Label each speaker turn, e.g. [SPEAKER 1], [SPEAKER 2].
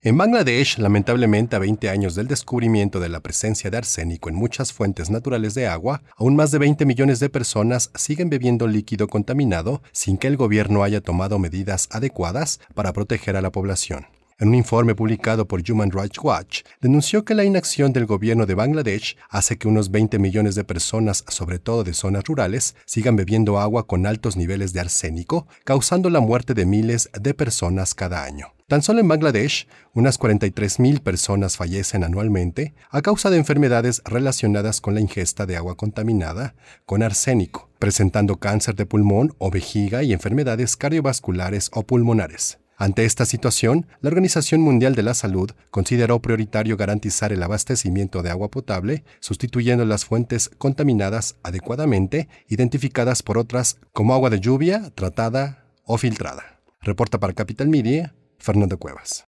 [SPEAKER 1] En Bangladesh, lamentablemente a 20 años del descubrimiento de la presencia de arsénico en muchas fuentes naturales de agua, aún más de 20 millones de personas siguen bebiendo líquido contaminado sin que el gobierno haya tomado medidas adecuadas para proteger a la población. En un informe publicado por Human Rights Watch, denunció que la inacción del gobierno de Bangladesh hace que unos 20 millones de personas, sobre todo de zonas rurales, sigan bebiendo agua con altos niveles de arsénico, causando la muerte de miles de personas cada año. Tan solo en Bangladesh, unas 43.000 personas fallecen anualmente a causa de enfermedades relacionadas con la ingesta de agua contaminada con arsénico, presentando cáncer de pulmón o vejiga y enfermedades cardiovasculares o pulmonares. Ante esta situación, la Organización Mundial de la Salud consideró prioritario garantizar el abastecimiento de agua potable, sustituyendo las fuentes contaminadas adecuadamente, identificadas por otras como agua de lluvia, tratada o filtrada. Reporta para Capital
[SPEAKER 2] Media, Fernando Cuevas.